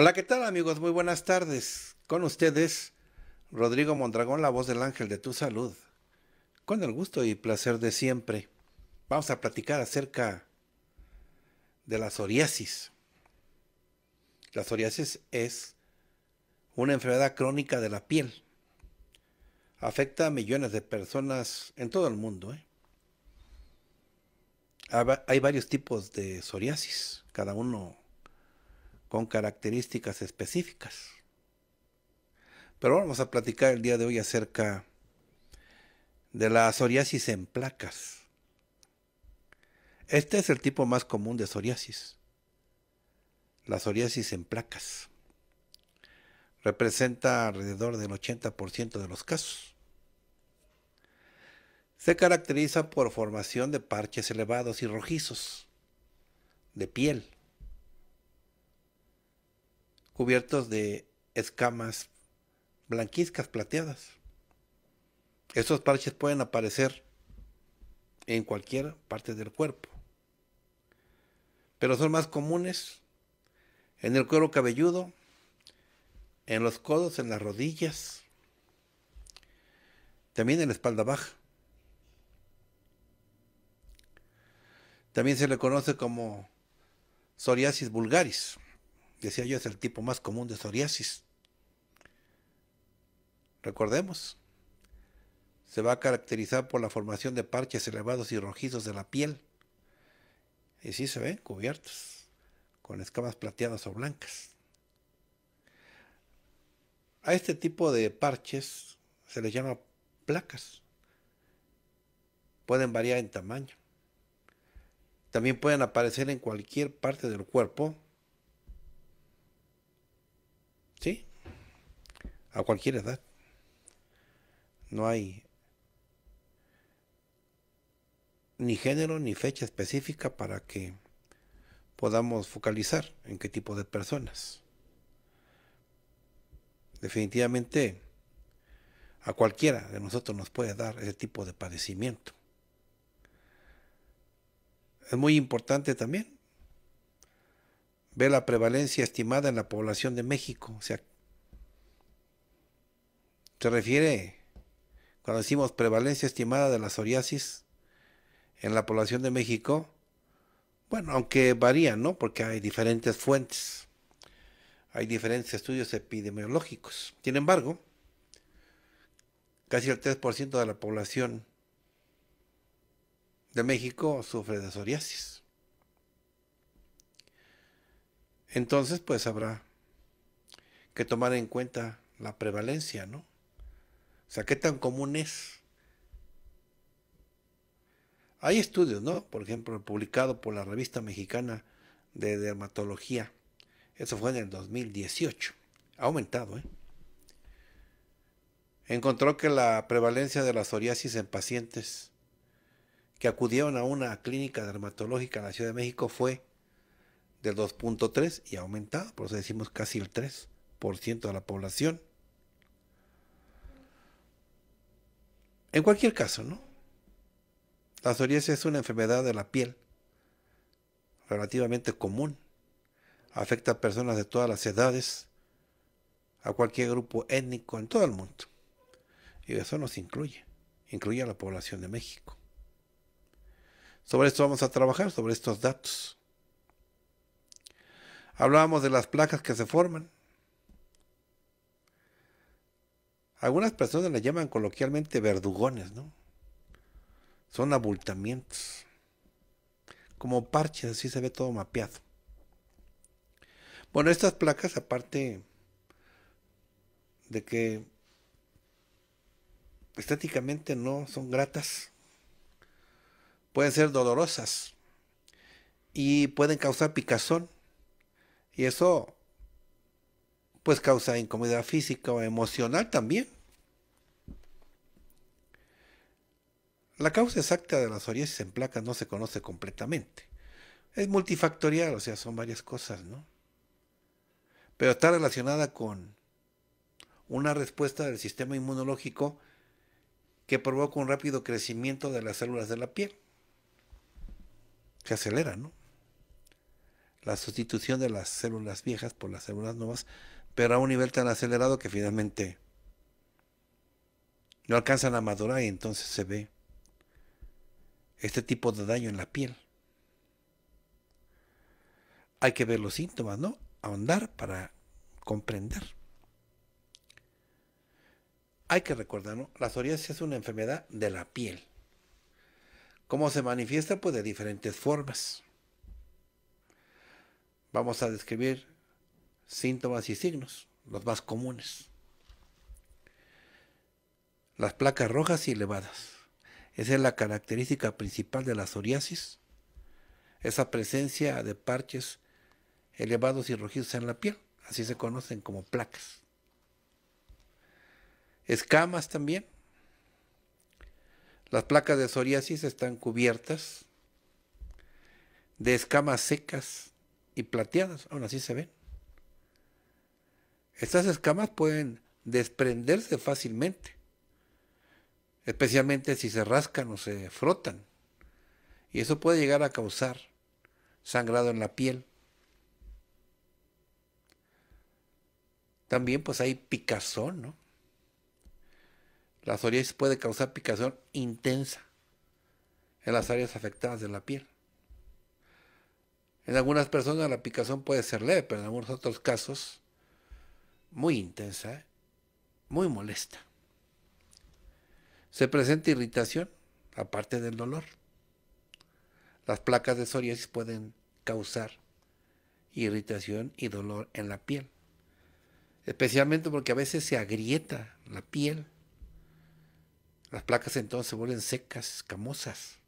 Hola, ¿qué tal amigos? Muy buenas tardes. Con ustedes, Rodrigo Mondragón, la voz del ángel de tu salud. Con el gusto y placer de siempre, vamos a platicar acerca de la psoriasis. La psoriasis es una enfermedad crónica de la piel. Afecta a millones de personas en todo el mundo. ¿eh? Hay varios tipos de psoriasis, cada uno con características específicas. Pero vamos a platicar el día de hoy acerca de la psoriasis en placas. Este es el tipo más común de psoriasis. La psoriasis en placas. Representa alrededor del 80% de los casos. Se caracteriza por formación de parches elevados y rojizos de piel cubiertos de escamas blanquizcas, plateadas. Estos parches pueden aparecer en cualquier parte del cuerpo, pero son más comunes en el cuero cabelludo, en los codos, en las rodillas, también en la espalda baja. También se le conoce como psoriasis vulgaris. Decía yo, es el tipo más común de psoriasis. Recordemos, se va a caracterizar por la formación de parches elevados y rojizos de la piel. Y sí se ven cubiertos, con escamas plateadas o blancas. A este tipo de parches se les llama placas. Pueden variar en tamaño. También pueden aparecer en cualquier parte del cuerpo Sí, a cualquier edad. No hay ni género ni fecha específica para que podamos focalizar en qué tipo de personas. Definitivamente a cualquiera de nosotros nos puede dar ese tipo de padecimiento. Es muy importante también Ve la prevalencia estimada en la población de México. O sea, se refiere, cuando decimos prevalencia estimada de la psoriasis en la población de México, bueno, aunque varía, ¿no? Porque hay diferentes fuentes, hay diferentes estudios epidemiológicos. Sin embargo, casi el 3% de la población de México sufre de psoriasis. Entonces, pues habrá que tomar en cuenta la prevalencia, ¿no? O sea, ¿qué tan común es? Hay estudios, ¿no? Por ejemplo, publicado por la revista mexicana de dermatología. Eso fue en el 2018. Ha aumentado, ¿eh? Encontró que la prevalencia de la psoriasis en pacientes que acudieron a una clínica dermatológica en la Ciudad de México fue del 2.3 y ha aumentado, por eso decimos casi el 3% de la población. En cualquier caso, ¿no? La psoriasis es una enfermedad de la piel relativamente común. Afecta a personas de todas las edades, a cualquier grupo étnico en todo el mundo. Y eso nos incluye, incluye a la población de México. Sobre esto vamos a trabajar, sobre estos datos. Hablábamos de las placas que se forman. Algunas personas las llaman coloquialmente verdugones, ¿no? Son abultamientos. Como parches, así se ve todo mapeado. Bueno, estas placas, aparte de que estéticamente no son gratas, pueden ser dolorosas y pueden causar picazón y eso pues causa incomodidad física o emocional también. La causa exacta de las psoriasis en placas no se conoce completamente. Es multifactorial, o sea, son varias cosas, ¿no? Pero está relacionada con una respuesta del sistema inmunológico que provoca un rápido crecimiento de las células de la piel. Se acelera, ¿no? la sustitución de las células viejas por las células nuevas, pero a un nivel tan acelerado que finalmente no alcanzan a madurar y entonces se ve este tipo de daño en la piel. Hay que ver los síntomas, ¿no? Ahondar para comprender. Hay que recordar, ¿no? La psoriasis es una enfermedad de la piel. ¿Cómo se manifiesta? Pues de diferentes formas. Vamos a describir síntomas y signos, los más comunes. Las placas rojas y elevadas. Esa es la característica principal de la psoriasis, esa presencia de parches elevados y rojizos en la piel, así se conocen como placas. Escamas también. Las placas de psoriasis están cubiertas de escamas secas y plateadas, aún así se ven. Estas escamas pueden desprenderse fácilmente, especialmente si se rascan o se frotan, y eso puede llegar a causar sangrado en la piel. También pues hay picazón, ¿no? La psoriasis puede causar picazón intensa en las áreas afectadas de la piel. En algunas personas la picazón puede ser leve, pero en algunos otros casos muy intensa, muy molesta. Se presenta irritación, aparte del dolor. Las placas de psoriasis pueden causar irritación y dolor en la piel, especialmente porque a veces se agrieta la piel. Las placas entonces se vuelven secas, escamosas.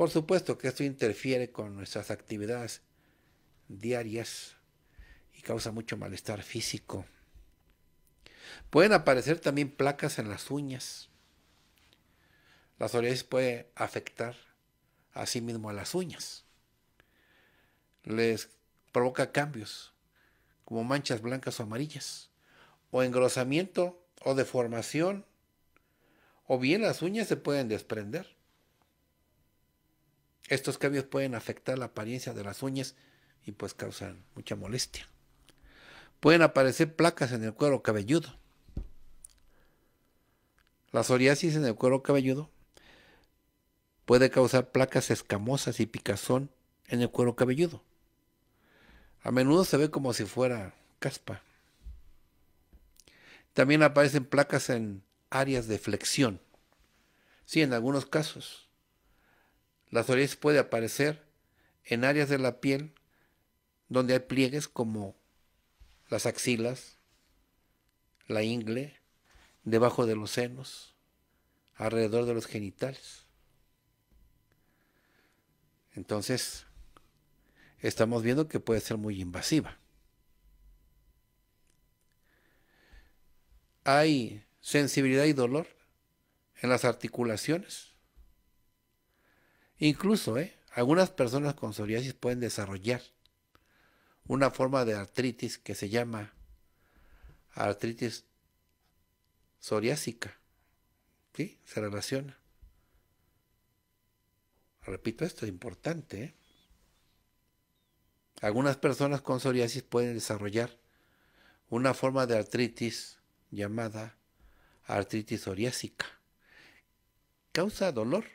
Por supuesto que esto interfiere con nuestras actividades diarias y causa mucho malestar físico. Pueden aparecer también placas en las uñas. La psoriasis puede afectar a sí mismo a las uñas. Les provoca cambios, como manchas blancas o amarillas, o engrosamiento o deformación, o bien las uñas se pueden desprender. Estos cambios pueden afectar la apariencia de las uñas y pues causan mucha molestia. Pueden aparecer placas en el cuero cabelludo. La psoriasis en el cuero cabelludo puede causar placas escamosas y picazón en el cuero cabelludo. A menudo se ve como si fuera caspa. También aparecen placas en áreas de flexión. Sí, en algunos casos. La psoriasis puede aparecer en áreas de la piel donde hay pliegues como las axilas, la ingle, debajo de los senos, alrededor de los genitales. Entonces, estamos viendo que puede ser muy invasiva. Hay sensibilidad y dolor en las articulaciones. Incluso, ¿eh? algunas personas con psoriasis pueden desarrollar una forma de artritis que se llama artritis psoriásica. ¿Sí? Se relaciona. Repito, esto es importante. ¿eh? Algunas personas con psoriasis pueden desarrollar una forma de artritis llamada artritis psoriásica. Causa dolor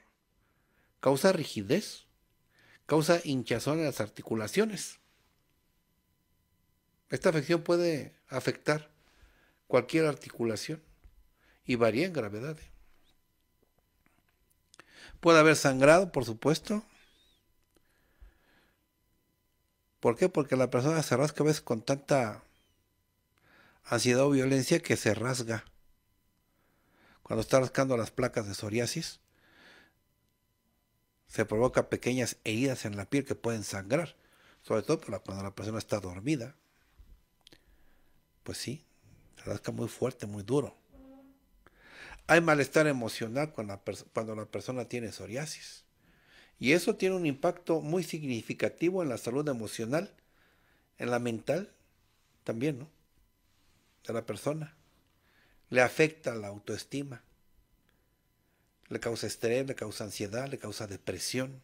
causa rigidez, causa hinchazón en las articulaciones. Esta afección puede afectar cualquier articulación y varía en gravedad. ¿eh? Puede haber sangrado, por supuesto. ¿Por qué? Porque la persona se rasca a veces con tanta ansiedad o violencia que se rasga. Cuando está rascando las placas de psoriasis, se provoca pequeñas heridas en la piel que pueden sangrar, sobre todo cuando la persona está dormida. Pues sí, rasca muy fuerte, muy duro. Hay malestar emocional cuando la, cuando la persona tiene psoriasis. Y eso tiene un impacto muy significativo en la salud emocional, en la mental también, ¿no? De la persona. Le afecta la autoestima le causa estrés, le causa ansiedad, le causa depresión.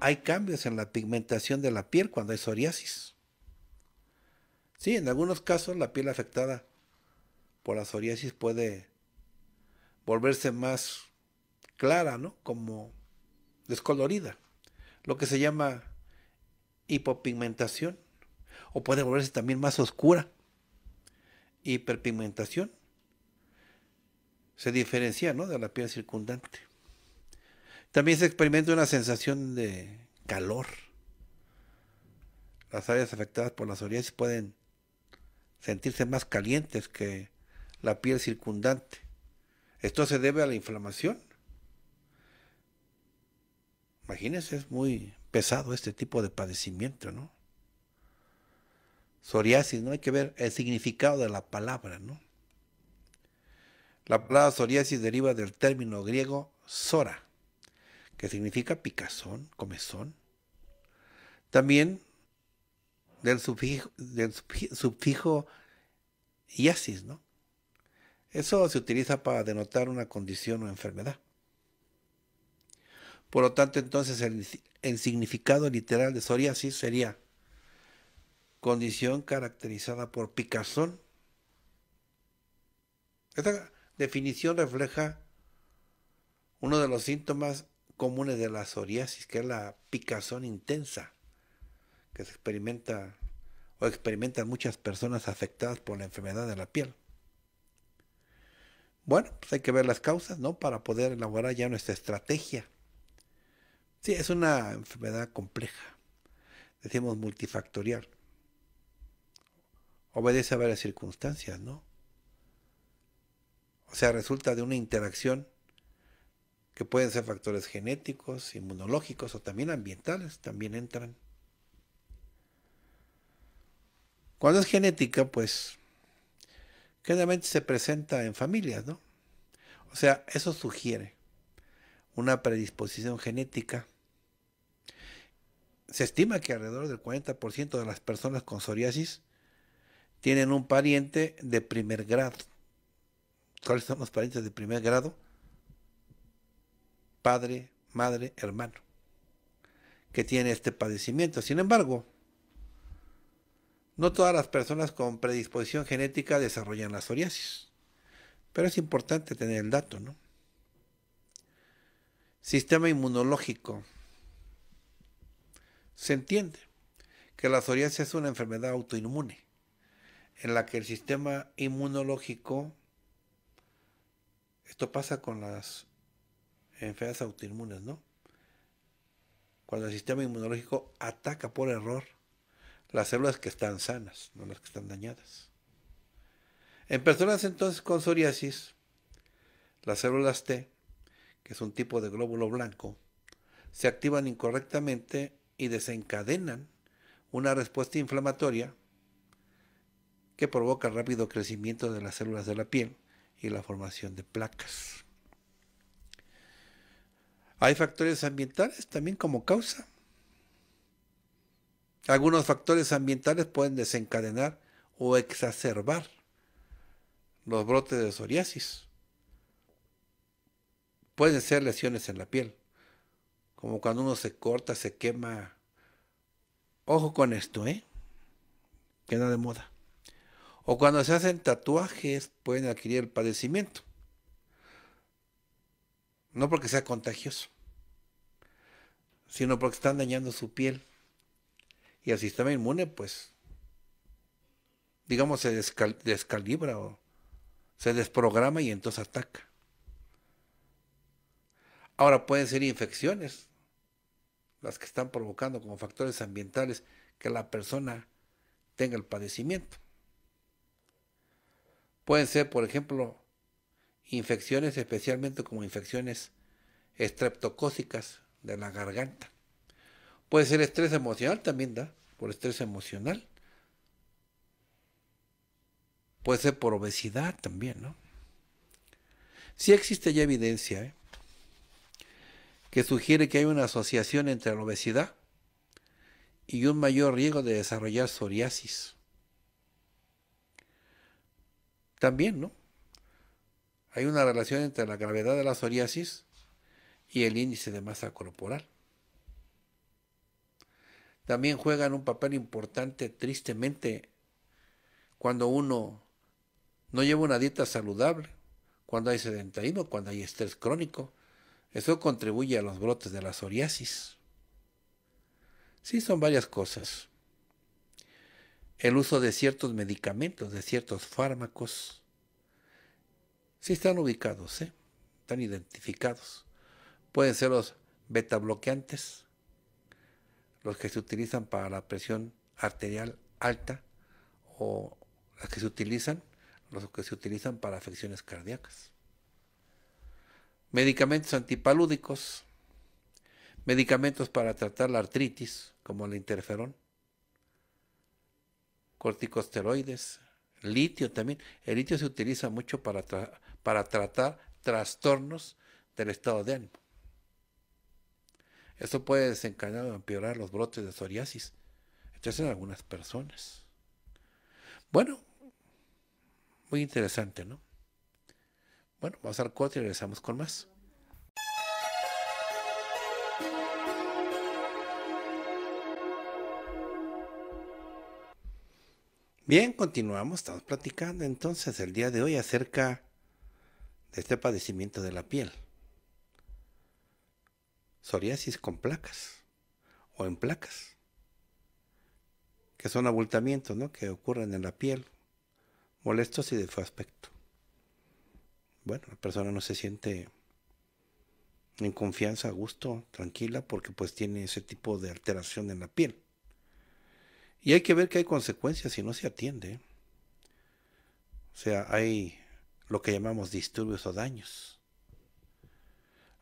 Hay cambios en la pigmentación de la piel cuando hay psoriasis. Sí, en algunos casos la piel afectada por la psoriasis puede volverse más clara, ¿no? Como descolorida, lo que se llama hipopigmentación, o puede volverse también más oscura, hiperpigmentación, se diferencia ¿no? de la piel circundante. También se experimenta una sensación de calor. Las áreas afectadas por la psoriasis pueden sentirse más calientes que la piel circundante. Esto se debe a la inflamación. Imagínense, es muy pesado este tipo de padecimiento, ¿no? Psoriasis, ¿no? Hay que ver el significado de la palabra, ¿no? La palabra psoriasis deriva del término griego sora, que significa picazón, comezón. También del sufijo, del iasis, ¿no? Eso se utiliza para denotar una condición o enfermedad. Por lo tanto, entonces el, significado literal de psoriasis sería condición caracterizada por picazón definición refleja uno de los síntomas comunes de la psoriasis, que es la picazón intensa que se experimenta o experimentan muchas personas afectadas por la enfermedad de la piel. Bueno, pues hay que ver las causas, ¿no? Para poder elaborar ya nuestra estrategia. Sí, es una enfermedad compleja. Decimos multifactorial. Obedece a varias circunstancias, ¿no? O sea, resulta de una interacción que pueden ser factores genéticos, inmunológicos o también ambientales, también entran. Cuando es genética, pues generalmente se presenta en familias, ¿no? O sea, eso sugiere una predisposición genética. Se estima que alrededor del 40% de las personas con psoriasis tienen un pariente de primer grado. ¿Cuáles son los parientes de primer grado? Padre, madre, hermano, que tiene este padecimiento. Sin embargo, no todas las personas con predisposición genética desarrollan la psoriasis, pero es importante tener el dato, ¿no? Sistema inmunológico. Se entiende que la psoriasis es una enfermedad autoinmune en la que el sistema inmunológico esto pasa con las enfermedades autoinmunes, ¿no? Cuando el sistema inmunológico ataca por error las células que están sanas, no las que están dañadas. En personas entonces con psoriasis, las células T, que es un tipo de glóbulo blanco, se activan incorrectamente y desencadenan una respuesta inflamatoria que provoca rápido crecimiento de las células de la piel y la formación de placas. Hay factores ambientales también como causa. Algunos factores ambientales pueden desencadenar o exacerbar los brotes de psoriasis. Pueden ser lesiones en la piel, como cuando uno se corta, se quema. Ojo con esto, ¿eh? Queda de moda. O cuando se hacen tatuajes pueden adquirir el padecimiento. No porque sea contagioso, sino porque están dañando su piel. Y el sistema inmune, pues, digamos, se descalibra o se desprograma y entonces ataca. Ahora pueden ser infecciones, las que están provocando como factores ambientales que la persona tenga el padecimiento. Pueden ser, por ejemplo, infecciones especialmente como infecciones estreptocócicas de la garganta. Puede ser estrés emocional también, ¿da? Por estrés emocional. Puede ser por obesidad también, ¿no? Sí existe ya evidencia ¿eh? que sugiere que hay una asociación entre la obesidad y un mayor riesgo de desarrollar psoriasis. También, ¿no? Hay una relación entre la gravedad de la psoriasis y el índice de masa corporal. También juegan un papel importante, tristemente, cuando uno no lleva una dieta saludable, cuando hay sedentarismo, cuando hay estrés crónico. Eso contribuye a los brotes de la psoriasis. Sí, son varias cosas el uso de ciertos medicamentos, de ciertos fármacos. Sí están ubicados, ¿eh? están identificados. Pueden ser los beta bloqueantes, los que se utilizan para la presión arterial alta o que se utilizan, los que se utilizan para afecciones cardíacas. Medicamentos antipalúdicos, medicamentos para tratar la artritis, como el interferón, corticosteroides, litio también. El litio se utiliza mucho para, para tratar trastornos del estado de ánimo. Esto puede desencadenar o empeorar los brotes de psoriasis, entonces en algunas personas. Bueno, muy interesante, ¿no? Bueno, vamos al cuatro y regresamos con más. Bien, continuamos, estamos platicando entonces el día de hoy acerca de este padecimiento de la piel. Psoriasis con placas o en placas, que son abultamientos ¿no? que ocurren en la piel, molestos y de su aspecto. Bueno, la persona no se siente en confianza, a gusto, tranquila, porque pues tiene ese tipo de alteración en la piel. Y hay que ver que hay consecuencias si no se atiende. O sea, hay lo que llamamos disturbios o daños.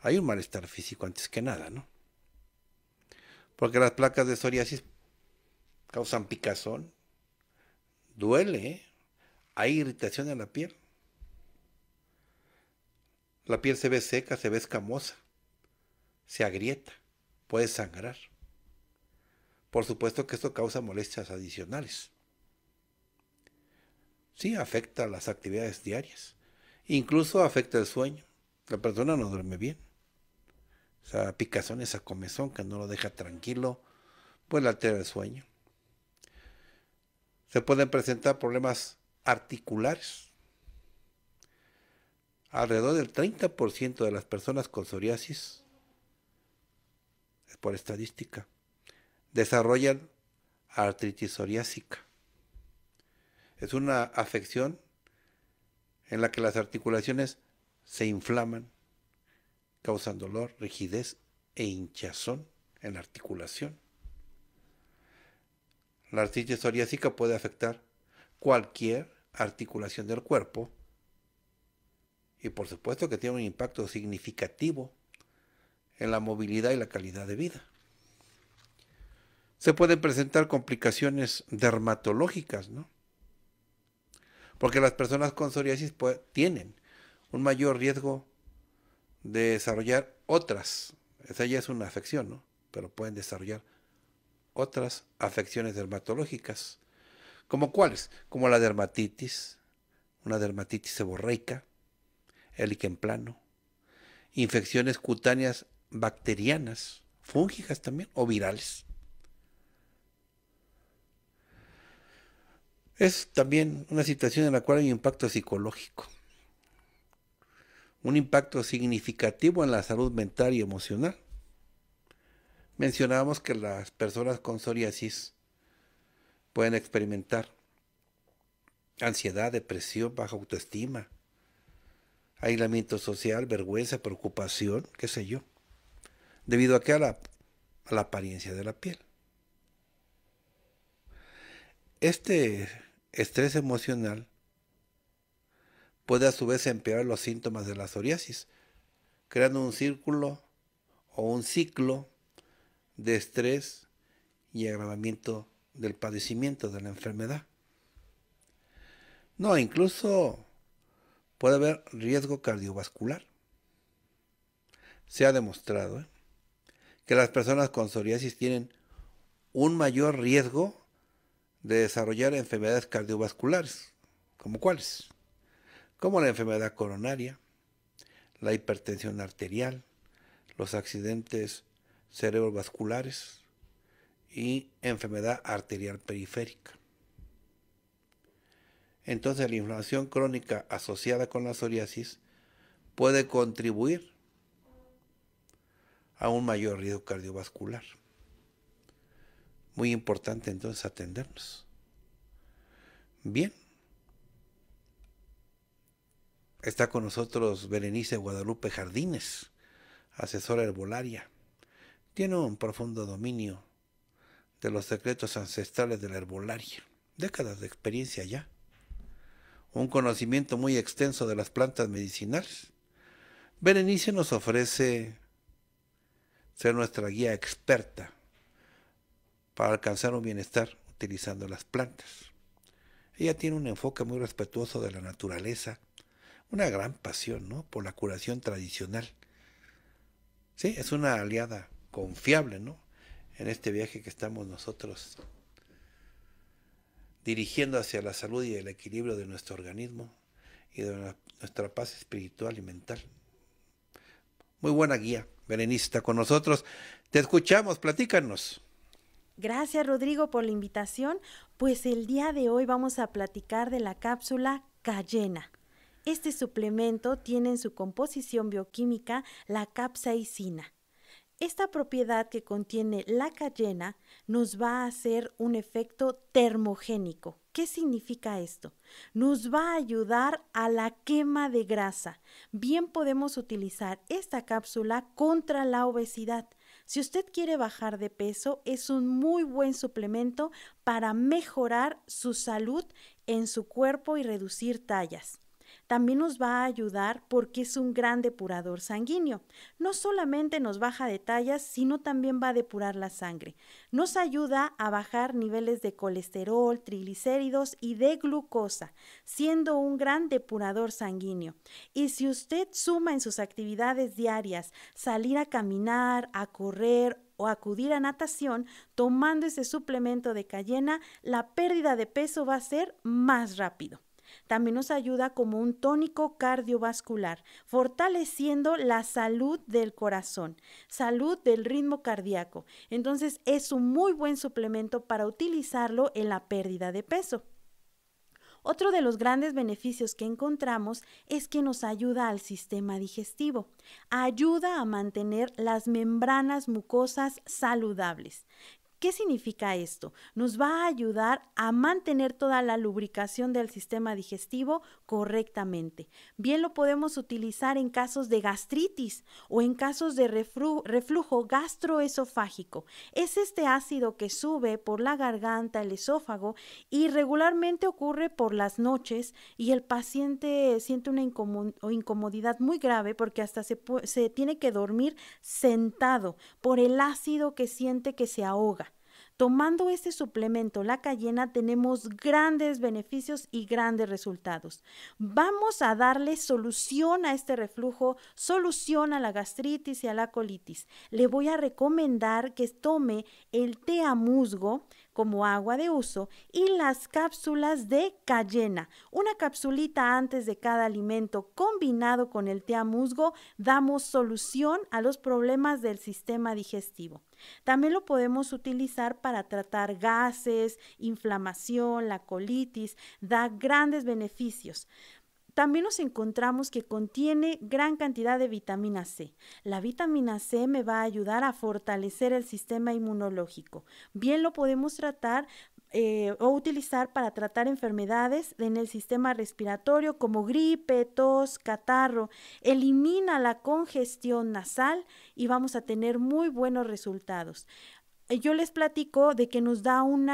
Hay un malestar físico antes que nada, ¿no? Porque las placas de psoriasis causan picazón, duele, ¿eh? hay irritación en la piel. La piel se ve seca, se ve escamosa, se agrieta, puede sangrar. Por supuesto que esto causa molestias adicionales. Sí, afecta las actividades diarias. Incluso afecta el sueño. La persona no duerme bien. esa picazón, esa comezón que no lo deja tranquilo, pues le altera el sueño. Se pueden presentar problemas articulares. Alrededor del 30% de las personas con psoriasis, es por estadística, desarrollan artritis psoriásica. Es una afección en la que las articulaciones se inflaman, causan dolor, rigidez e hinchazón en la articulación. La artritis psoriásica puede afectar cualquier articulación del cuerpo y por supuesto que tiene un impacto significativo en la movilidad y la calidad de vida se pueden presentar complicaciones dermatológicas, ¿no? Porque las personas con psoriasis tienen un mayor riesgo de desarrollar otras, esa ya es una afección, ¿no? Pero pueden desarrollar otras afecciones dermatológicas. ¿Como cuáles? Como la dermatitis, una dermatitis seborreica, el plano, infecciones cutáneas bacterianas, fúngicas también o virales. Es también una situación en la cual hay un impacto psicológico, un impacto significativo en la salud mental y emocional. Mencionábamos que las personas con psoriasis pueden experimentar ansiedad, depresión, baja autoestima, aislamiento social, vergüenza, preocupación, qué sé yo, debido a que a la apariencia de la piel. Este estrés emocional puede a su vez empeorar los síntomas de la psoriasis, creando un círculo o un ciclo de estrés y agravamiento del padecimiento de la enfermedad. No, incluso puede haber riesgo cardiovascular. Se ha demostrado ¿eh? que las personas con psoriasis tienen un mayor riesgo de desarrollar enfermedades cardiovasculares, como cuáles, como la enfermedad coronaria, la hipertensión arterial, los accidentes cerebrovasculares y enfermedad arterial periférica. Entonces la inflamación crónica asociada con la psoriasis puede contribuir a un mayor riesgo cardiovascular. Muy importante entonces atendernos. Bien. Está con nosotros Berenice Guadalupe Jardines, asesora herbolaria. Tiene un profundo dominio de los secretos ancestrales de la herbolaria, décadas de experiencia ya, un conocimiento muy extenso de las plantas medicinales. Berenice nos ofrece ser nuestra guía experta para alcanzar un bienestar utilizando las plantas. Ella tiene un enfoque muy respetuoso de la naturaleza, una gran pasión ¿no? por la curación tradicional. Sí, es una aliada confiable ¿no? en este viaje que estamos nosotros dirigiendo hacia la salud y el equilibrio de nuestro organismo y de nuestra paz espiritual y mental. Muy buena guía, Berenice, está con nosotros. Te escuchamos, platícanos. Gracias Rodrigo por la invitación. Pues el día de hoy vamos a platicar de la cápsula cayena. Este suplemento tiene en su composición bioquímica la capsaicina. Esta propiedad que contiene la cayena nos va a hacer un efecto termogénico. ¿Qué significa esto? Nos va a ayudar a la quema de grasa. Bien podemos utilizar esta cápsula contra la obesidad si usted quiere bajar de peso, es un muy buen suplemento para mejorar su salud en su cuerpo y reducir tallas también nos va a ayudar porque es un gran depurador sanguíneo. No solamente nos baja de tallas, sino también va a depurar la sangre. Nos ayuda a bajar niveles de colesterol, triglicéridos y de glucosa, siendo un gran depurador sanguíneo. Y si usted suma en sus actividades diarias salir a caminar, a correr o acudir a natación tomando ese suplemento de cayena, la pérdida de peso va a ser más rápido también nos ayuda como un tónico cardiovascular, fortaleciendo la salud del corazón, salud del ritmo cardíaco. Entonces es un muy buen suplemento para utilizarlo en la pérdida de peso. Otro de los grandes beneficios que encontramos es que nos ayuda al sistema digestivo. Ayuda a mantener las membranas mucosas saludables. ¿Qué significa esto? Nos va a ayudar a mantener toda la lubricación del sistema digestivo correctamente. Bien lo podemos utilizar en casos de gastritis o en casos de reflujo gastroesofágico. Es este ácido que sube por la garganta, el esófago y regularmente ocurre por las noches y el paciente siente una incomodidad muy grave porque hasta se tiene que dormir sentado por el ácido que siente que se ahoga. Tomando este suplemento, la cayena, tenemos grandes beneficios y grandes resultados. Vamos a darle solución a este reflujo, solución a la gastritis y a la colitis. Le voy a recomendar que tome el té a musgo, como agua de uso y las cápsulas de cayena. Una capsulita antes de cada alimento combinado con el té a musgo damos solución a los problemas del sistema digestivo. También lo podemos utilizar para tratar gases, inflamación, la colitis, da grandes beneficios también nos encontramos que contiene gran cantidad de vitamina C. La vitamina C me va a ayudar a fortalecer el sistema inmunológico. Bien lo podemos tratar eh, o utilizar para tratar enfermedades en el sistema respiratorio como gripe, tos, catarro. Elimina la congestión nasal y vamos a tener muy buenos resultados. Eh, yo les platico de que nos da un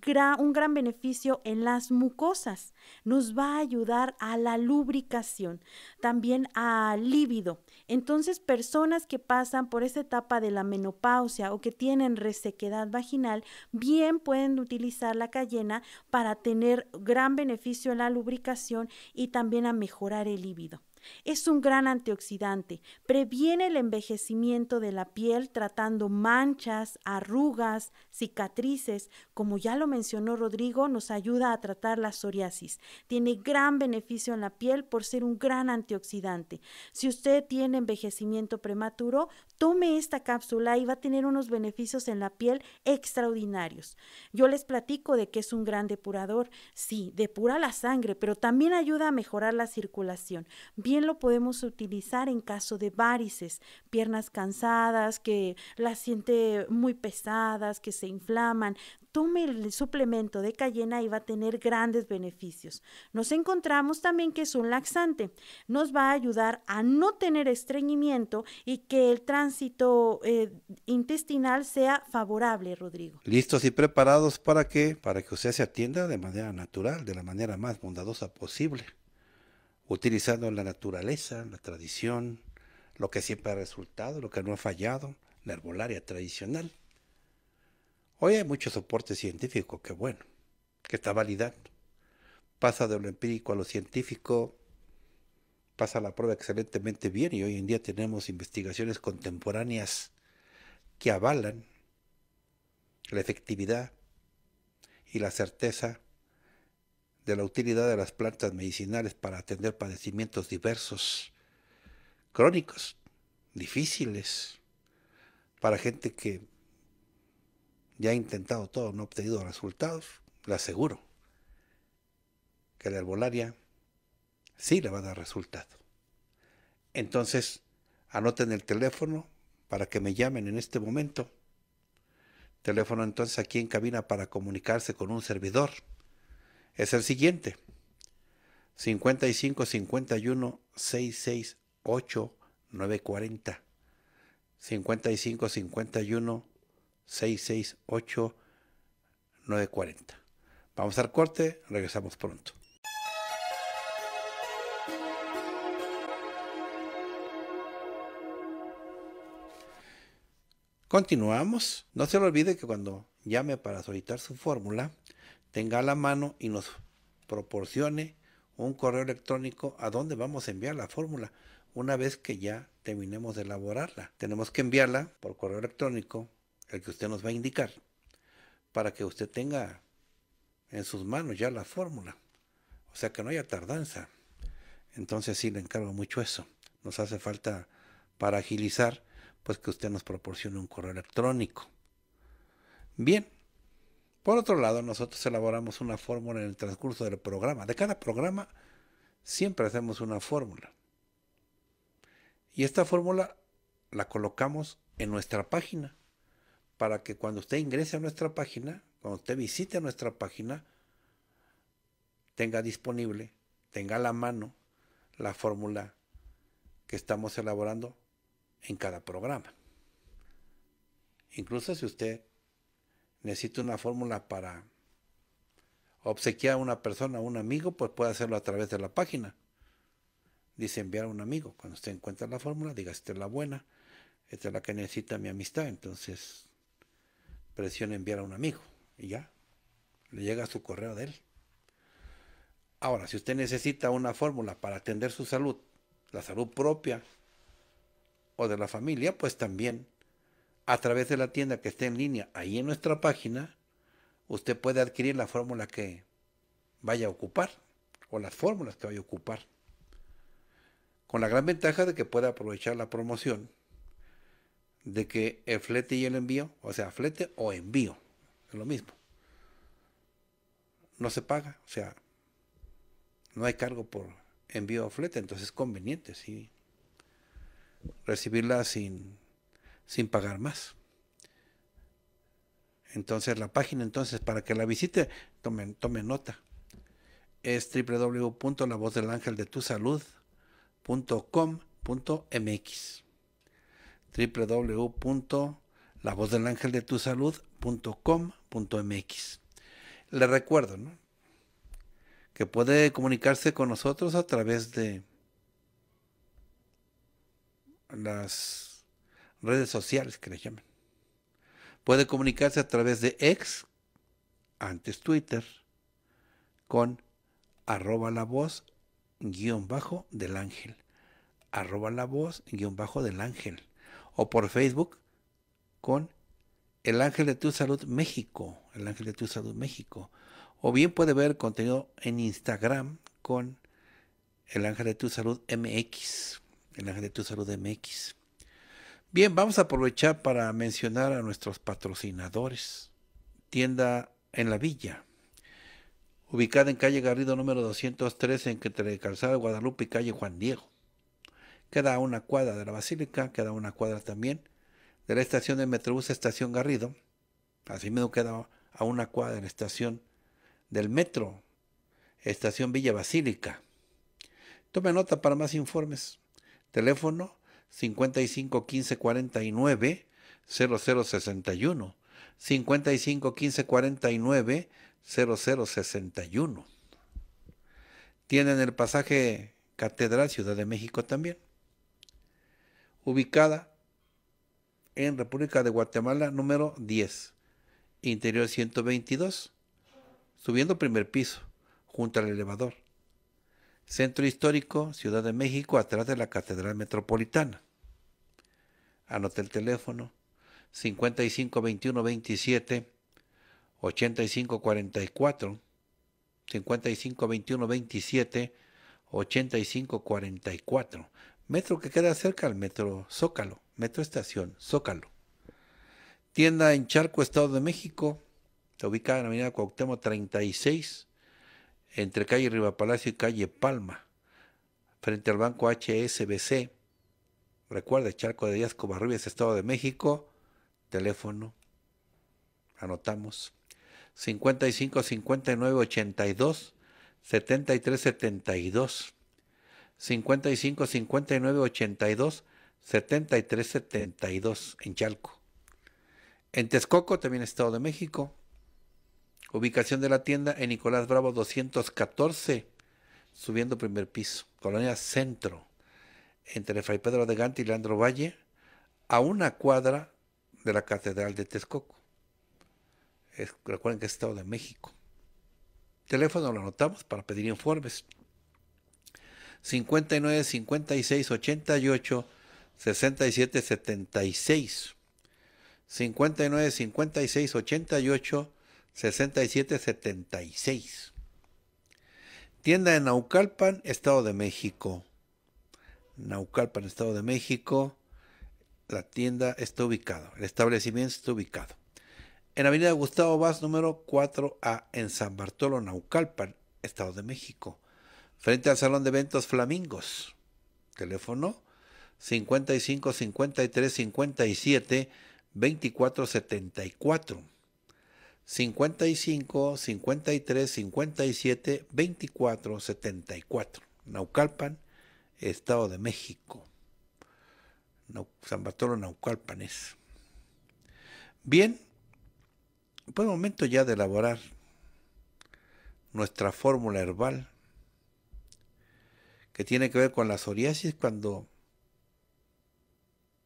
gran beneficio en las mucosas. Nos va a ayudar a la lubricación, también al líbido. Entonces, personas que pasan por esa etapa de la menopausia o que tienen resequedad vaginal, bien pueden utilizar la cayena para tener gran beneficio en la lubricación y también a mejorar el líbido. Es un gran antioxidante, previene el envejecimiento de la piel tratando manchas, arrugas, cicatrices. Como ya lo mencionó Rodrigo, nos ayuda a tratar la psoriasis. Tiene gran beneficio en la piel por ser un gran antioxidante. Si usted tiene envejecimiento prematuro, tome esta cápsula y va a tener unos beneficios en la piel extraordinarios. Yo les platico de que es un gran depurador. Sí, depura la sangre, pero también ayuda a mejorar la circulación. Bien lo podemos utilizar en caso de varices, piernas cansadas, que las siente muy pesadas, que se inflaman. Tome el suplemento de cayena y va a tener grandes beneficios. Nos encontramos también que es un laxante. Nos va a ayudar a no tener estreñimiento y que el tránsito eh, intestinal sea favorable, Rodrigo. Listos y preparados para que para que usted se atienda de manera natural, de la manera más bondadosa posible utilizando la naturaleza, la tradición, lo que siempre ha resultado, lo que no ha fallado, la herbolaria tradicional. Hoy hay mucho soporte científico, que bueno, que está validando. Pasa de lo empírico a lo científico, pasa la prueba excelentemente bien y hoy en día tenemos investigaciones contemporáneas que avalan la efectividad y la certeza de la utilidad de las plantas medicinales para atender padecimientos diversos, crónicos, difíciles, para gente que ya ha intentado todo, no ha obtenido resultados, le aseguro que la herbolaria sí le va a dar resultado. Entonces, anoten el teléfono para que me llamen en este momento. Teléfono entonces aquí en cabina para comunicarse con un servidor es el siguiente. 55 51 668 940. 55 51 668 940. Vamos al corte, regresamos pronto. Continuamos. No se le olvide que cuando llame para solicitar su fórmula, tenga a la mano y nos proporcione un correo electrónico a donde vamos a enviar la fórmula una vez que ya terminemos de elaborarla. Tenemos que enviarla por correo electrónico, el que usted nos va a indicar, para que usted tenga en sus manos ya la fórmula. O sea que no haya tardanza. Entonces sí le encargo mucho eso. Nos hace falta para agilizar, pues que usted nos proporcione un correo electrónico. Bien, por otro lado, nosotros elaboramos una fórmula en el transcurso del programa. De cada programa siempre hacemos una fórmula. Y esta fórmula la colocamos en nuestra página para que cuando usted ingrese a nuestra página, cuando usted visite nuestra página, tenga disponible, tenga a la mano la fórmula que estamos elaborando en cada programa. Incluso si usted necesita una fórmula para obsequiar a una persona, a un amigo, pues puede hacerlo a través de la página. Dice enviar a un amigo. Cuando usted encuentra la fórmula, diga, esta es la buena, esta es la que necesita mi amistad. Entonces, presione enviar a un amigo y ya, le llega su correo de él. Ahora, si usted necesita una fórmula para atender su salud, la salud propia o de la familia, pues también a través de la tienda que esté en línea ahí en nuestra página, usted puede adquirir la fórmula que vaya a ocupar o las fórmulas que vaya a ocupar. Con la gran ventaja de que pueda aprovechar la promoción de que el flete y el envío, o sea, flete o envío, es lo mismo. No se paga, o sea, no hay cargo por envío o flete, entonces es conveniente, sí. Recibirla sin sin pagar más. Entonces la página, entonces para que la visite, tomen, tome nota. Es www.lavozdelangeldetusalud.com.mx www.lavozdelangeldetusalud.com.mx Le recuerdo que puede comunicarse con nosotros a través de las redes sociales que le llaman. Puede comunicarse a través de ex, antes Twitter, con arroba la voz guión bajo del ángel, arroba la voz guión bajo del ángel, o por Facebook con el ángel de tu salud México, el ángel de tu salud México, o bien puede ver contenido en Instagram con el ángel de tu salud MX, el ángel de tu salud MX. Bien, vamos a aprovechar para mencionar a nuestros patrocinadores. Tienda en la villa, ubicada en calle Garrido número 213 entre Calzada Guadalupe y calle Juan Diego. Queda a una cuadra de la Basílica, queda a una cuadra también de la estación de Metrobús Estación Garrido. Asimismo queda a una cuadra de la estación del Metro, Estación Villa Basílica. Tome nota para más informes. Teléfono 55 15 49 0061. 55 15 0061. Tienen el pasaje Catedral Ciudad de México también. Ubicada en República de Guatemala número 10, interior 122, subiendo primer piso, junto al elevador. Centro Histórico, Ciudad de México, atrás de la Catedral Metropolitana anota el teléfono. 55 21 27 85 44. 55 21 27 85 44. Metro que queda cerca al metro Zócalo. Metro Estación Zócalo. Tienda en Charco, Estado de México. Está ubicada en la avenida Cuauhtémoc 36, entre calle Palacio y calle Palma, frente al banco HSBC. Recuerde, Charco de Díaz Covarrubias, Estado de México. Teléfono. Anotamos. 55 59 82 73 72. 55 59 82 73 72 en Chalco. En Texcoco, también Estado de México. Ubicación de la tienda en Nicolás Bravo 214, subiendo primer piso, Colonia Centro entre Fray Pedro de Gante y Leandro Valle, a una cuadra de la Catedral de Texcoco. recuerden que es Estado de México. Teléfono lo anotamos para pedir informes. 59 56 88 67 76. 59 56 88 67 76. Tienda en Naucalpan, Estado de México. Naucalpan, Estado de México. La tienda está ubicada, el establecimiento está ubicado. En Avenida Gustavo Vaz, número 4A, en San Bartolo, Naucalpan, Estado de México. Frente al Salón de Eventos Flamingos. Teléfono 55 53 57 24 74. 55 53 57 24 74. Naucalpan, Estado de México. San Bartolo Naucalpan Bien, Bien, el momento ya de elaborar nuestra fórmula herbal que tiene que ver con la psoriasis cuando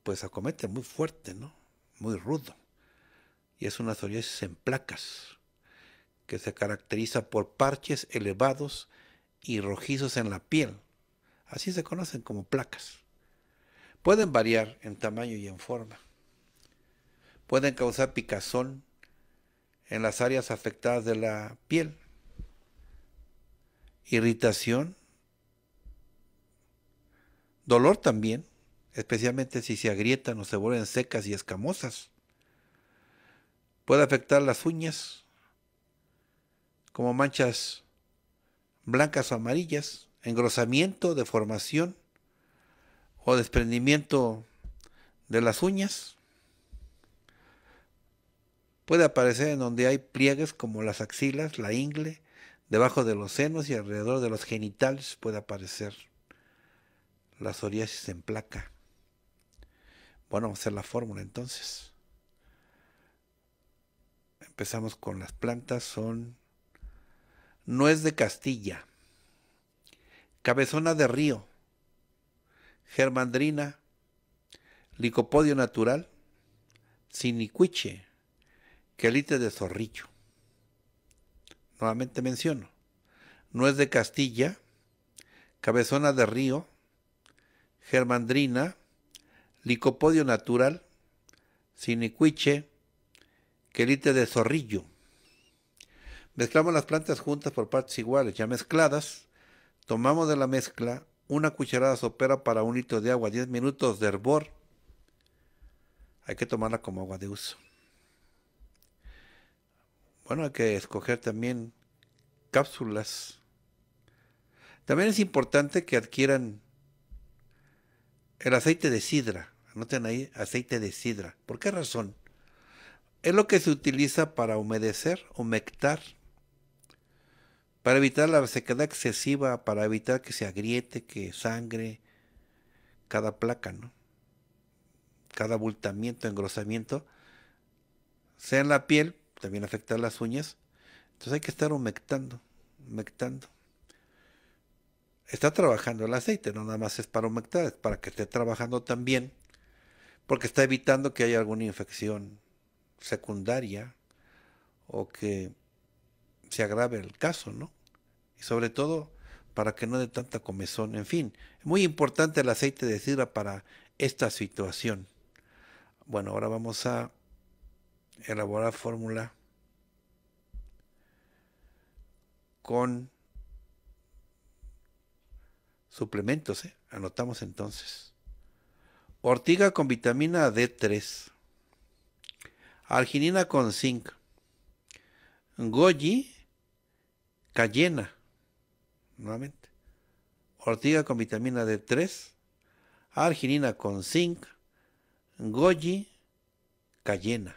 pues acomete muy fuerte, ¿no? Muy rudo. Y es una psoriasis en placas que se caracteriza por parches elevados y rojizos en la piel Así se conocen como placas. Pueden variar en tamaño y en forma. Pueden causar picazón en las áreas afectadas de la piel, irritación, dolor también, especialmente si se agrietan o se vuelven secas y escamosas. Puede afectar las uñas como manchas blancas o amarillas, engrosamiento, deformación o desprendimiento de las uñas. Puede aparecer en donde hay pliegues como las axilas, la ingle, debajo de los senos y alrededor de los genitales puede aparecer la psoriasis en placa. Bueno, vamos a hacer la fórmula entonces. Empezamos con las plantas, son es de Castilla, Cabezona de Río, Germandrina, Licopodio Natural, Sinicuiche, Quelite de Zorrillo. Nuevamente menciono, es de Castilla, Cabezona de Río, Germandrina, Licopodio Natural, Sinicuiche, Quelite de Zorrillo. Mezclamos las plantas juntas por partes iguales, ya mezcladas Tomamos de la mezcla una cucharada sopera para un litro de agua, 10 minutos de hervor. Hay que tomarla como agua de uso. Bueno, hay que escoger también cápsulas. También es importante que adquieran el aceite de sidra. Anoten ahí aceite de sidra. ¿Por qué razón? Es lo que se utiliza para humedecer, humectar para evitar la sequedad excesiva, para evitar que se agriete, que sangre cada placa, ¿no? cada abultamiento, engrosamiento, sea en la piel, también afecta a las uñas. Entonces hay que estar humectando, humectando. Está trabajando el aceite, no nada más es para humectar, es para que esté trabajando también, porque está evitando que haya alguna infección secundaria o que se agrave el caso, ¿no? Y sobre todo para que no dé tanta comezón. En fin, es muy importante el aceite de sidra para esta situación. Bueno, ahora vamos a elaborar fórmula con suplementos. ¿eh? Anotamos entonces. Ortiga con vitamina D3. Arginina con zinc. Goji cayena, nuevamente, ortiga con vitamina D3, arginina con zinc, goji, cayena.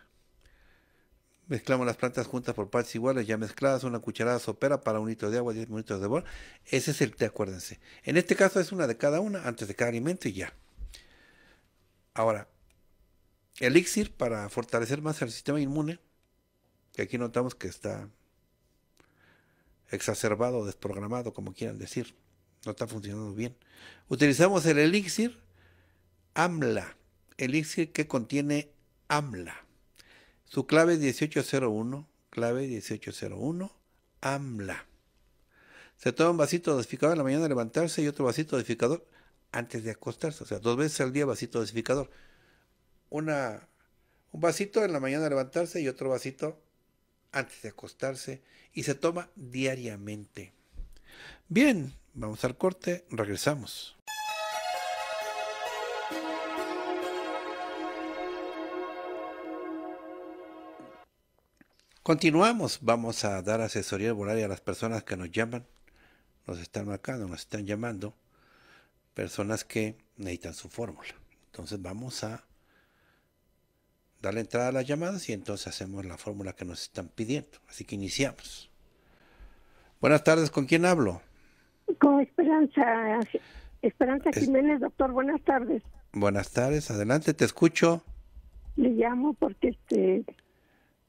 Mezclamos las plantas juntas por partes iguales, ya mezcladas, una cucharada sopera para un litro de agua, 10 minutos de bol. Ese es el té, acuérdense. En este caso es una de cada una, antes de cada alimento y ya. Ahora, elixir para fortalecer más el sistema inmune, que aquí notamos que está exacerbado, desprogramado, como quieran decir. No está funcionando bien. Utilizamos el elixir AMLA, elixir que contiene AMLA. Su clave es 1801, clave 1801, AMLA. Se toma un vasito desificador en la mañana de levantarse y otro vasito dosificador antes de acostarse. O sea, dos veces al día vasito desificador Una, un vasito en la mañana de levantarse y otro vasito antes de acostarse y se toma diariamente. Bien, vamos al corte, regresamos. Continuamos, vamos a dar asesoría horaria a las personas que nos llaman, nos están marcando, nos están llamando, personas que necesitan su fórmula. Entonces vamos a darle entrada a las llamadas y entonces hacemos la fórmula que nos están pidiendo. Así que iniciamos. Buenas tardes, ¿con quién hablo? Con Esperanza, Esperanza Jiménez, doctor, buenas tardes. Buenas tardes, adelante, te escucho. Le llamo porque, este,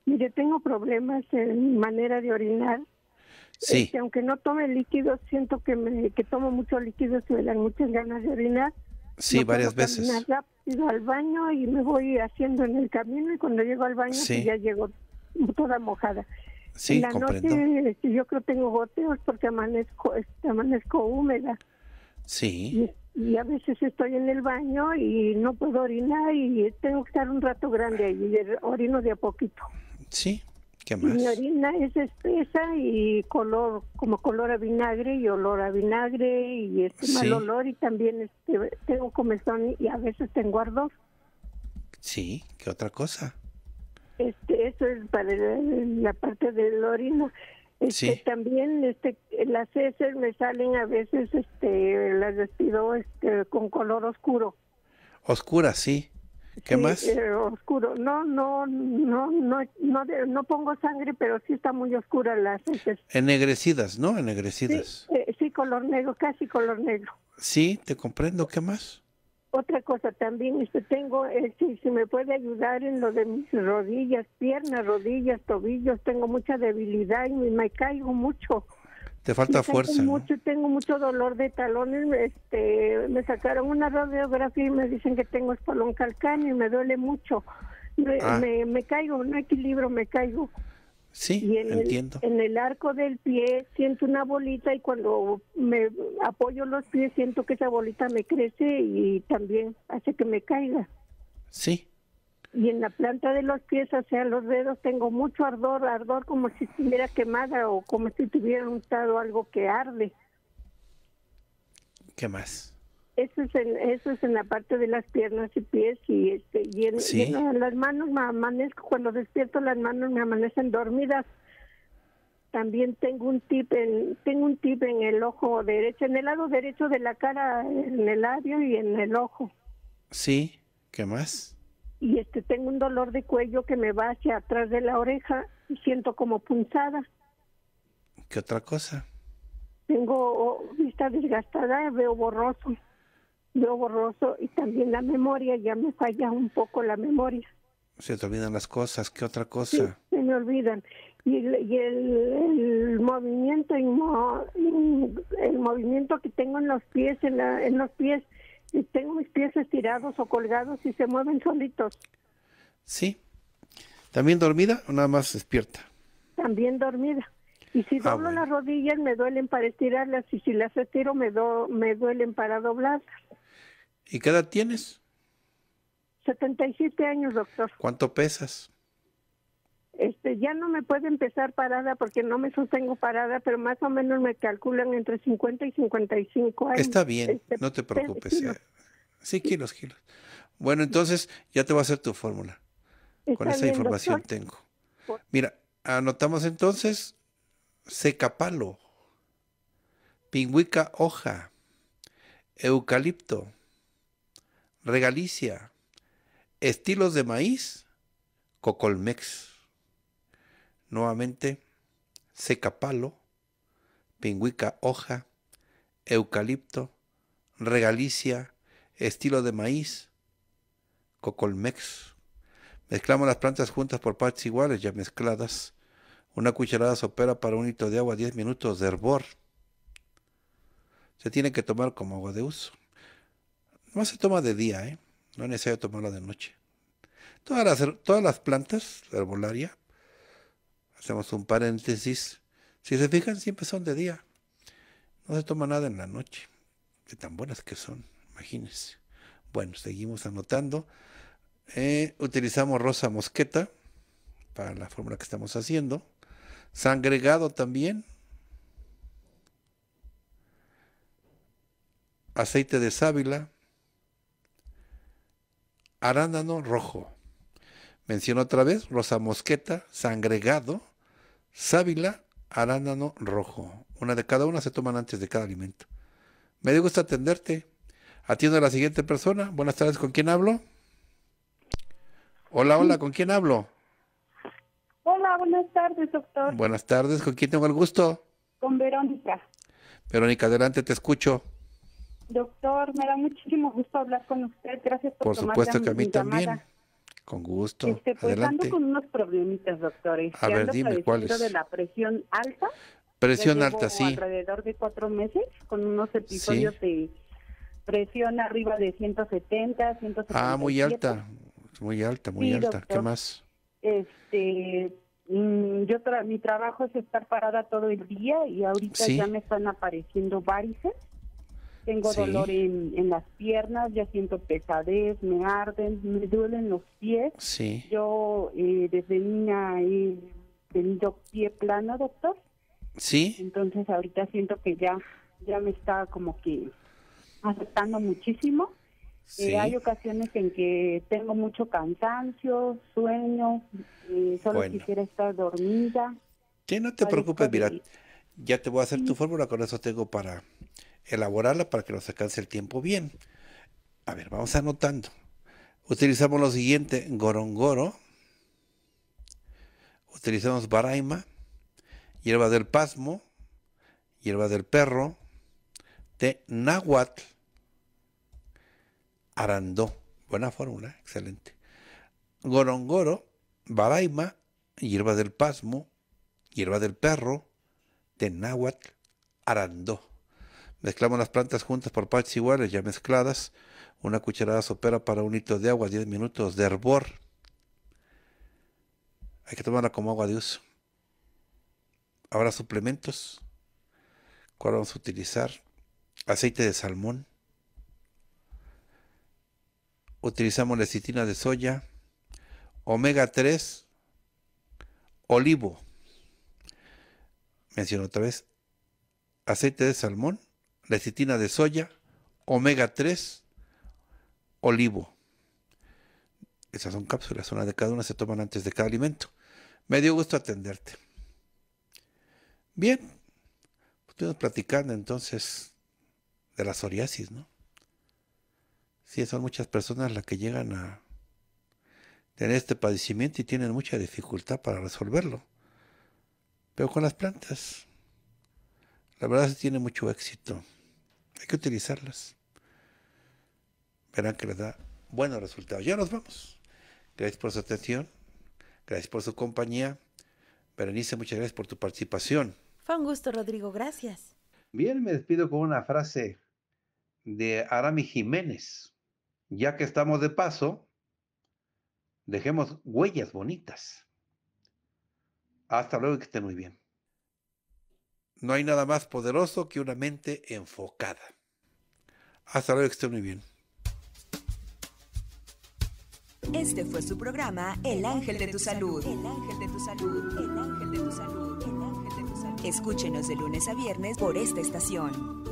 mire, tengo problemas en manera de orinar. Sí. Este, aunque no tome líquidos, siento que, me, que tomo mucho líquidos y me dan muchas ganas de orinar. Sí, varias veces. Rápido al baño y me voy haciendo en el camino y cuando llego al baño pues ya llego toda mojada. Sí, la comprendo. noche este, yo creo tengo goteos porque amanezco, este, amanezco húmeda. Sí. Y, a veces estoy en el baño y no puedo orinar y tengo que estar un rato grande ahí, y orino de a poquito. Sí, ¿Qué más? Mi orina es espesa y color, como color a vinagre y olor a vinagre y este mal olor y también este, tengo comezón y a veces tengo ardor. Sí, ¿qué otra cosa? Este, eso es para la, parte del orino. Este, También este, las heces me salen a veces, este, las despido este, con color oscuro. Oscura, sí. ¿Qué más? Eh, oscuro. No, no, no, no, no, no, pongo sangre, pero sí está muy oscura las heces. Ennegrecidas, ¿no? Ennegrecidas. Eh, sí, color negro, casi color negro. Sí, te comprendo. ¿Qué más? Otra cosa también, este, tengo, eh, si, me puede ayudar en lo de mis rodillas, piernas, rodillas, tobillos, tengo mucha debilidad y me caigo mucho. Te falta fuerza. Mucho, Tengo mucho dolor de talones. Este, me sacaron una radiografía y me dicen que tengo espolón calcáneo y me duele mucho. Me, ah. caigo, no equilibro, me caigo. Sí, entiendo. en el arco del pie siento una bolita y cuando me apoyo los pies siento que esa bolita me crece y también hace que me caiga. Sí, y en la planta de los pies, o sea, los dedos, tengo mucho ardor, ardor como si estuviera quemada o como si tuviera untado algo que arde. ¿Qué más? Eso es en, eso es en la parte de las piernas y pies y este y en, las manos me amanezco cuando despierto las manos me amanecen dormidas. También tengo un tip en tengo un tip en el ojo derecho, en el lado derecho de la cara, en el labio y en el ojo. Sí, ¿qué más? y este tengo un dolor de cuello que me va hacia atrás de la oreja y siento como punzada. ¿Qué otra cosa? Tengo oh, vista desgastada, veo borroso, veo borroso y también la memoria, ya me falla un poco la memoria. Se te olvidan las cosas, ¿qué otra cosa? Sí, se me olvidan. Y, el, el movimiento el movimiento que tengo en los pies, en, en los pies, y tengo mis pies estirados o colgados y se mueven solitos. Sí. ¿También dormida o nada más despierta? También dormida. Y si ah, doblo las rodillas me duelen para estirarlas y si las estiro me, do me duelen para doblarlas. ¿Y qué edad tienes? 77 años, doctor. ¿Cuánto pesas? este, ya no me puede empezar parada porque no me sostengo parada, pero más o menos me calculan entre 50 y 55 años. Está bien, este, no te preocupes. Sí, kilos, kilos. Bueno, entonces ya te voy a hacer tu fórmula. Con esa información tengo. Mira, anotamos entonces Seca palo. pingüica hoja, eucalipto, regalicia, estilos de maíz, cocolmex nuevamente, seca palo, pingüica hoja, eucalipto, regalicia, estilo de maíz, cocolmex. Mezclamos las plantas juntas por partes iguales ya mezcladas. Una cucharada sopera para un litro de agua, 10 minutos de hervor. Se tiene que tomar como agua de uso. No se toma de día, ¿eh? no es necesario tomarla de noche. Todas las, todas las plantas, herbolaria, hacemos un paréntesis. Si se fijan, siempre son de día. No se toma nada en la noche. Qué tan buenas que son, imagínense. Bueno, seguimos anotando. Eh, utilizamos rosa mosqueta para la fórmula que estamos haciendo. Sangregado también. Aceite de sábila. Arándano rojo. Menciono otra vez rosa mosqueta, sangregado sábila, arándano rojo. Una de cada una se toman antes de cada alimento. Me dio gusto atenderte. Atiendo a la siguiente persona. Buenas tardes, ¿con quién hablo? Hola, hola, ¿con quién hablo? Hola, buenas tardes, doctor. Buenas tardes, ¿con quién tengo el gusto? Con Verónica. Verónica, adelante, te escucho. Doctor, me da muchísimo gusto hablar con usted. Gracias por Por supuesto que a mí también. Con gusto. Este, pues Adelante. con unos problemitas, doctores. Este, A ver, dime cuáles. de la presión alta. Presión alta, sí. Alrededor de cuatro meses con unos episodios de presión arriba de 170, 170. Ah, muy alta, muy alta, muy alta. ¿Qué más? Este, mm, yo mi trabajo es estar parada todo el día y ahorita ya me están apareciendo varices tengo dolor en, las piernas, ya siento pesadez, me arden, me duelen los pies. Sí. Yo eh, desde niña he tenido pie plano, doctor. Sí. Entonces ahorita siento que ya, ya me está como que afectando muchísimo. Eh, hay ocasiones en que tengo mucho cansancio, sueño, eh, solo quisiera estar dormida. Que no te preocupes, mira, ya te voy a hacer tu fórmula, con eso tengo para elaborarla para que nos alcance el tiempo bien. A ver, vamos anotando. Utilizamos lo siguiente, gorongoro. Utilizamos baraima, hierba del pasmo, hierba del perro, de náhuatl, arandó. Buena fórmula, excelente. Gorongoro, baraima, hierba del pasmo, hierba del perro, de náhuatl, arandó. Mezclamos las plantas juntas por partes iguales, ya mezcladas. Una cucharada sopera para un litro de agua, 10 minutos de hervor. Hay que tomarla como agua de uso. Habrá suplementos. ¿Cuál vamos a utilizar? Aceite de salmón. Utilizamos lecitina de soya. Omega 3. Olivo. Menciono otra vez. Aceite de salmón lecitina de soya, omega 3, olivo. Esas son cápsulas, una de cada una se toman antes de cada alimento. Me dio gusto atenderte. Bien, estuvimos platicando entonces de la psoriasis, ¿no? Sí, son muchas personas las que llegan a tener este padecimiento y tienen mucha dificultad para resolverlo. Pero con las plantas, la verdad se tiene mucho éxito. Hay que utilizarlas. Verán que les da buenos resultados. Ya nos vamos. Gracias por su atención. Gracias por su compañía. Berenice, muchas gracias por tu participación. Fue un gusto, Rodrigo. Gracias. Bien, me despido con una frase de Arami Jiménez. Ya que estamos de paso, dejemos huellas bonitas. Hasta luego y que estén muy bien. No hay nada más poderoso que una mente enfocada. Hasta luego, que muy bien. Este fue su programa El Ángel de tu Salud. El Ángel de tu Salud. El Ángel de tu Salud. El Ángel de tu Salud. Escúchenos de lunes a viernes por esta estación.